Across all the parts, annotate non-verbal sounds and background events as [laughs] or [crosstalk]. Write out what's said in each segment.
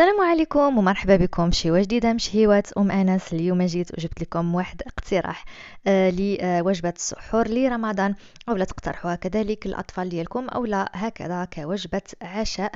السلام عليكم ومرحبا بكم شي جديدة مشهيوات أم أنس اليوم جيت وجبت لكم واحد اقتراح آه لوجبة آه السحور لرمضان أو لا تقترحوها كذلك للأطفال ديالكم أو لا هكذا كوجبة عشاء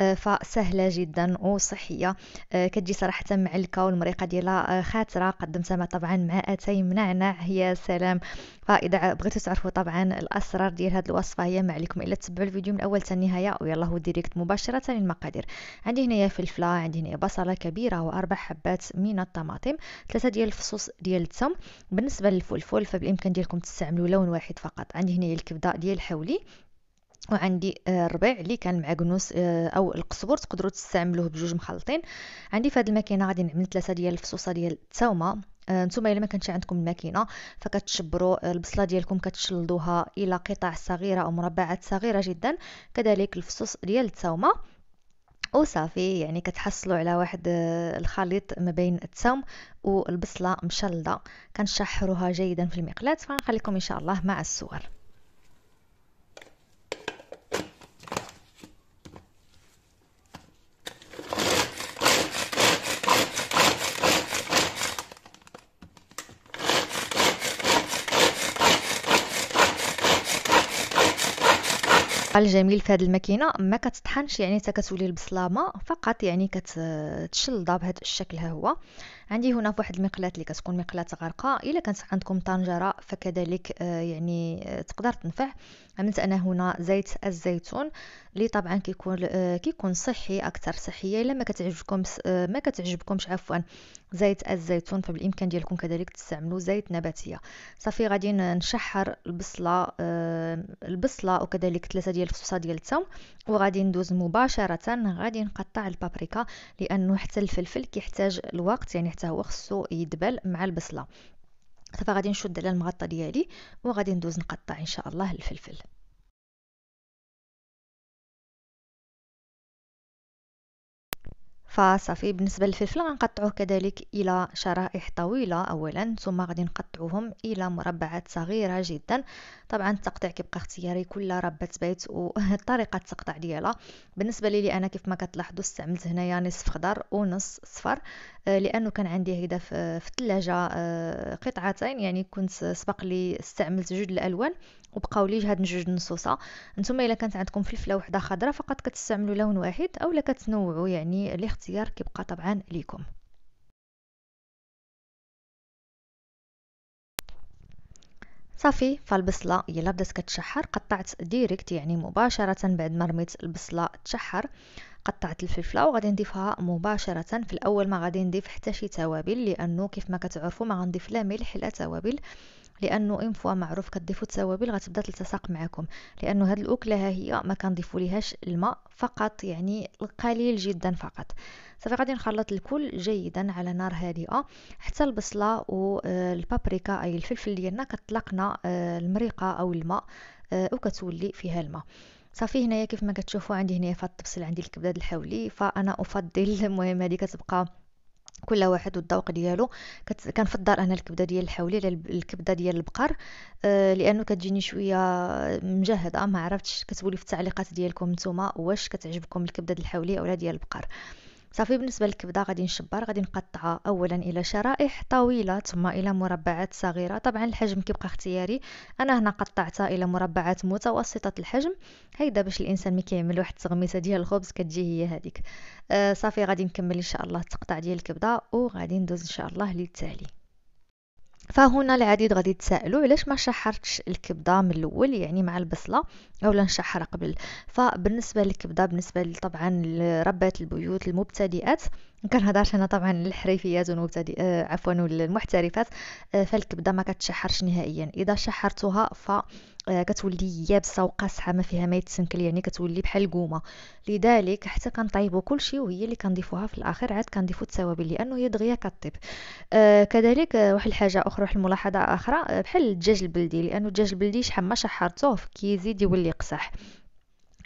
آه فسهلة جدا وصحية آه كتجي صراحة معلكة والمريقة ديالها آه خاترة قدمتها طبعا مع أتاي منعنع يا سلام فإذا بغيتو تعرفوا طبعا الأسرار ديال هذه الوصفة هي ما عليكم إلا تتبعوا الفيديو من الأول حتى النهاية ويلا هو ديريكت مباشرة للمقادير عندي هنايا فلفل عندي هنا بصلة كبيرة وأربع حبات من الطماطم ثلاثة ديال الفصوص ديال التوم بالنسبة للفلفل فبالإمكان ديالكم تستعملوا لون واحد فقط عندي هنا الكبدة ديال الحولي وعندي الربيع آه، اللي كان معكنوس آه، او القزبر تقدروا تستعملوه بجوج مخلطين عندي في هذه الماكينه غادي نعمل ثلاثه ديال الفصوصه ديال التساومه آه، نتوما الا ما كانش عندكم الماكينه فكتشبروا البصله ديالكم كتشلدوها الى قطع صغيره او مربعات صغيره جدا كذلك الفصوص ديال التساومه وصافي يعني كتحصلوا على واحد آه، الخليط ما بين التوم والبصله مشلده كنشحروها جيدا في المقلاة فغنخليكم ان شاء الله مع الصور الجميل في هذه الماكينه ما كتطحنش يعني حتى كتولي البصلامه فقط يعني كتشلضه بهذا الشكل ها هو عندي هنا في واحد المقلاه اللي كتكون مقلاه غارقه الا كانت عندكم طنجره فكذلك آه، يعني آه، تقدر تنفع عملت انا هنا زيت الزيتون اللي طبعا كيكون آه، كيكون صحي اكثر صحيه الا ما كتعجبكم ما كتعجبكمش عفوا زيت الزيتون فبالامكان ديالكم كذلك تستعملوا زيت نباتيه صافي غادي نشحر البصله آه البصله وكذلك ثلاثه ديال الفصوصه ديال الثوم وغادي ندوز مباشره غادي نقطع البابريكا لانه حتى الفلفل كيحتاج الوقت يعني حتى هو خصو يدبل مع البصله صافي غادي نشد على المغطى ديالي وغادي ندوز نقطع ان شاء الله الفلفل فصافي بالنسبة للفلفل غنقطعوه كذلك إلى شرائح طويلة أولا ثم غادي نقطعوهم إلى مربعات صغيرة جدا طبعا التقطيع كيبقى اختياري كل ربة بيت وطريقة [laughs] التقطيع ديالها بالنسبة لي أنا كيف ما كتلاحظوا استعملت هنايا نصف خضر ونص صفر آه، لأنه كان عندي هيدا في الثلاجة آه، قطعتين يعني كنت سبق لي استعملت جوج الألوان وبقاو لي هاد جوج النصوصه نتوما الا كانت عندكم فلفله وحده خضراء فقط كتستعملوا لون واحد اولا كتنوعوا يعني اللي الاختيار كيبقى طبعا ليكم صافي فالبصله يلا بدات كتشحر قطعت ديريكت يعني مباشره بعد ما رميت البصله تشحر قطعت الفلفله وغادي نضيفها مباشره في الاول ما غادي نضيف حتى شي توابل لانه كيف ما كتعرفوا ما غنضيف لا ملح لا توابل لانه ان فوا معروف كتضيفوا التوابل غتبدا تلتصق معكم لانه هاد الاكله ها هي ما كنضيفوا ليهاش الماء فقط يعني القليل جدا فقط صافي غادي نخلط الكل جيدا على نار هادئه حتى البصله والبابريكا آه، اي الفلفل ديالنا كتلقنا آه، المريقه او الماء آه، وكتولي فيها الماء صافي هنايا كيف ما كتشوفوا عندي هنايا فات الطبسل عندي الكبده الحولي فانا افضل [laughs] المهم هذه كتبقى كل واحد والذوق ديالو كنفضل انا الكبده ديال الحولي على الكبده ديال البقر آه لانه كتجيني شويه مجهده ما عرفتش لي في التعليقات ديالكم نتوما واش كتعجبكم الكبده ديال الحولي اولا ديال البقر صافي بالنسبه للكبده غادي نشبر غادي نقطعها اولا الى شرائح طويله ثم الى مربعات صغيره طبعا الحجم كيبقى اختياري انا هنا قطعتها الى مربعات متوسطه الحجم هيدا باش الانسان ملي كيعمل واحد التغميسه ديال الخبز كتجي هي هذيك آه صافي غادي نكمل ان شاء الله التقطع ديال الكبده وغادي ندوز ان شاء الله للتالي فهنا العديد غادي تسألوا علاش ما شحرتش الكبده من الاول يعني مع البصله اولا نشحر قبل فبالنسبه للكبده بالنسبه طبعا لربات البيوت المبتدئات كنهضرش انا طبعا للحريفيات والمبتدئ آه، عفوا والمحترفات آه، فالكبده ما كتشحرش نهائيا اذا شحرتها ف آه، كتولي يابسه وقاسحه ما فيها ما يتسنكل يعني كتولي بحال الكومه لذلك حتى كنطيبوا كلشي وهي اللي كنضيفوها في الاخر عاد كنضيفوا التوابل لانه هي دغيا كطيب آه كذلك آه، واحد الحاجه اخرى واحد الملاحظه اخرى آه، بحال الدجاج البلدي لانه الدجاج البلدي شحال ما شحرتوه كيزيد يولي قصح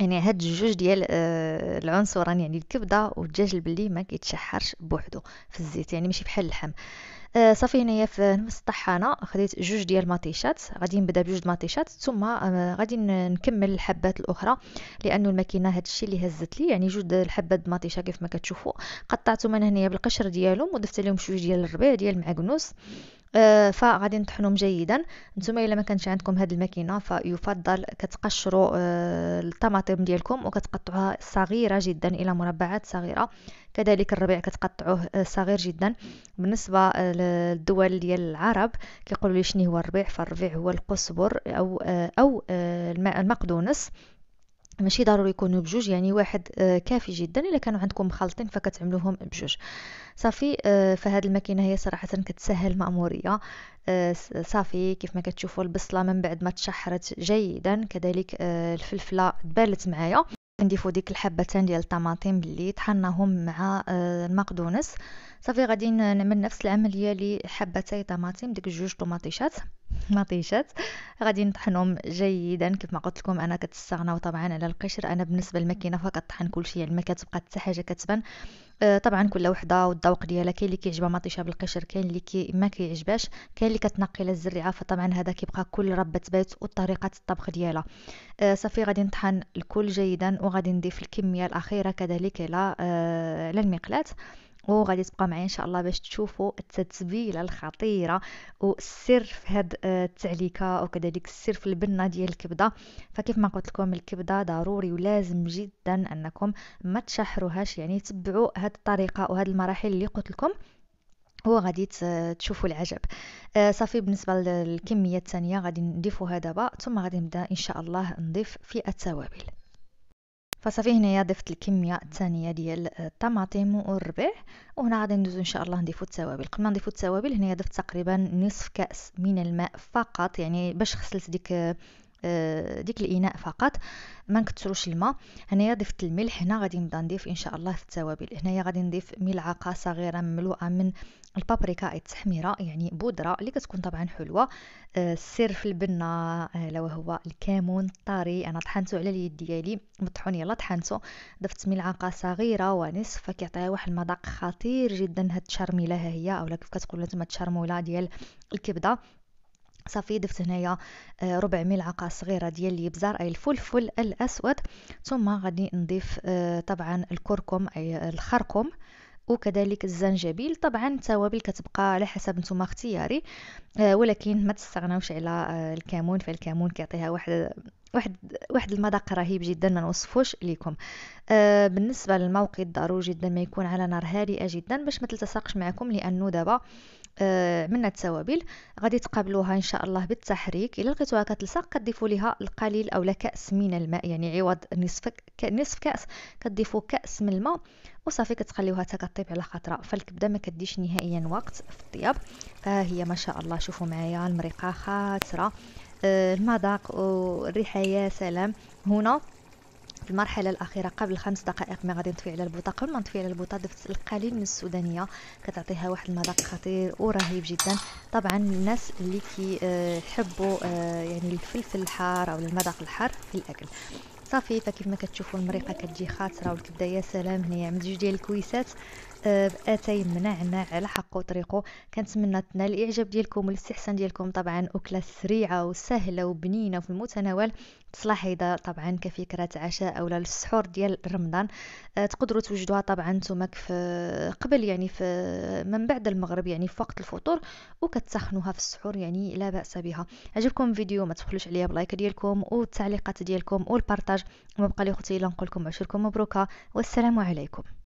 يعني هاد الجوج ديال آه، العنصران يعني الكبده والدجاج البلي ما كيتشحرش بوحدو في الزيت يعني ماشي بحال اللحم آه، صافي هنايا في نفس الطحانه خديت جوج ديال الماطيشات غادي نبدا بجوج مطيشات ثم آه، غادي نكمل الحبات الاخرى لانه الماكينه هادشي اللي هزت لي يعني جوج الحبات مطيشه كيف ما كتشوفوا قطعتهم انا هنايا بالقشر ديالهم وضفت لهم شويه ديال الربيع ديال المعكنوس آه، فغادي نطحنهم جيدا نتوما الا ما كانش عندكم هذه الماكينه فيفضل كتقشروا آه، الطماطم ديالكم وكتقطعوها صغيره جدا الى مربعات صغيره كذلك الربيع كتقطعوه آه، صغير جدا بالنسبه للدول ديال العرب كيقولوا لي شنو هو الربيع فالربيع هو القزبر او او المقدونس ماشي ضروري يكونوا بجوج يعني واحد آه، كافي جدا الا كانوا عندكم مخلطين فكتعملوهم بجوج صافي آه، فهاد الماكينه هي صراحه كتسهل الماموريه آه، صافي كيف ما كتشوفوا البصله من بعد ما تشحرت جيدا كذلك الفلفله دبالت معايا نضيفو ديك الحبتين ديال الطماطم اللي طحناهم مع آه، المقدونس صافي غادي نعمل نفس العمليه اللي حبتي طماطم ديك جوج طماطيشات مطيشات غادي نطحنهم جيدا كيف ما قلت لكم انا كتستغناو طبعا على القشر انا بالنسبه للماكينه فقط طحن كلشي يعني ما كتبقى حتى حاجه كتبان آه، طبعا كل وحده والذوق ديالها كاين اللي كيعجبها مطيشه بالقشر كاين اللي كي ما كيعجبهاش كاين اللي كتنقي لها الزريعه فطبعا هذا كيبقى كل ربة بيت وطريقه الطبخ ديالها آه، صافي غادي نطحن الكل جيدا وغادي نضيف الكميه الاخيره كذلك على على آه، المقلاه وغادي تبقى معايا ان شاء الله باش تشوفوا التتبيله الخطيره والسر في هاد آه، التعليكه وكذلك السر في البنه ديال الكبده فكيف ما قلت لكم الكبده ضروري ولازم جدا انكم ما تشحروهاش يعني تبعوا هاد الطريقه وهاد المراحل اللي قلت لكم غادي تشوفوا العجب آه صافي بالنسبه للكميه الثانيه غادي نضيفوها دابا ثم غادي نبدا ان شاء الله نضيف في التوابل فصافي هنايا ضفت الكميه الثانيه ديال الطماطم والربيع وهنا غادي ندوزو ان شاء الله نضيفو التوابل قبل ما نضيفو التوابل هنايا ضفت تقريبا نصف كاس من الماء فقط يعني باش غسلت ديك آه، ديك الاناء فقط ما نكثروش الماء هنايا ضفت الملح هنا غادي نبدا نضيف ان شاء الله في التوابل هنايا غادي نضيف ملعقه صغيره مملوءه من البابريكا التحميره يعني بودره اللي كتكون طبعا حلوه آه، السر في البنه الا آه، وهو الكمون الطري انا طحنته على اليد ديالي مطحون يلا طحنته ضفت ملعقه صغيره ونصف كيعطيها واحد المذاق خطير جدا هاد الشرميله ها هي اولا كيف كتقولوا نتوما الشرموله ديال الكبده صافي ضفت هنايا آه، ربع ملعقه صغيره ديال الابزار اي الفلفل الاسود ثم غادي نضيف آه، طبعا الكركم اي الخرقوم وكذلك الزنجبيل طبعا التوابل كتبقى على حسب نتوما اختياري آه، ولكن ما تستغناوش على الكمون فالكمون كيعطيها واحد واحد واحد المذاق رهيب جدا ما نوصفوش لكم آه بالنسبه للموقد ضروري جدا ما يكون على نار هادئه جدا باش ما تلتصقش معكم لانه دابا آه، منها التوابل غادي تقابلوها ان شاء الله بالتحريك الا لقيتوها كتلصق كتضيفوا ليها القليل اولا كاس من الماء يعني عوض نصف نصف كاس كتضيفوا كاس من الماء وصافي كتخليوها حتى كطيب على خاطره فالكبده ما كديش نهائيا وقت في الطياب فهي ما شاء الله شوفوا معايا المريقه خاطره آه، المذاق والريحه يا سلام هنا في المرحلة الأخيرة قبل خمس دقائق ما غادي نطفي على البوطة قبل ما نطفي على البوطة ضفت القليل من السودانية كتعطيها واحد المذاق خطير ورهيب جدا طبعا الناس اللي كيحبوا آه، يعني الفلفل الحار أو المذاق الحار في الأكل صافي فكيف ما كتشوفوا المريقه كتجي خاطره والكبده يا سلام هنايا مزوج ديال الكويسات آه، باتاي منعنع على حق حقه وطريقه كنتمنى تنال الاعجاب ديالكم والاستحسان ديالكم طبعا اكله سريعه وسهله وبنينه في المتناول اذا طبعا كفكره عشاء اولا للسحور ديال رمضان أه تقدروا توجدوها طبعا نتوما قبل يعني في من بعد المغرب يعني في وقت الفطور وكتسخنوها في السحور يعني لا باس بها عجبكم الفيديو ما تبخلوش عليا بلايك ديالكم والتعليقات ديالكم والبارطاج وما بقى لي اختي الا نقول لكم عشركم مبروكه والسلام عليكم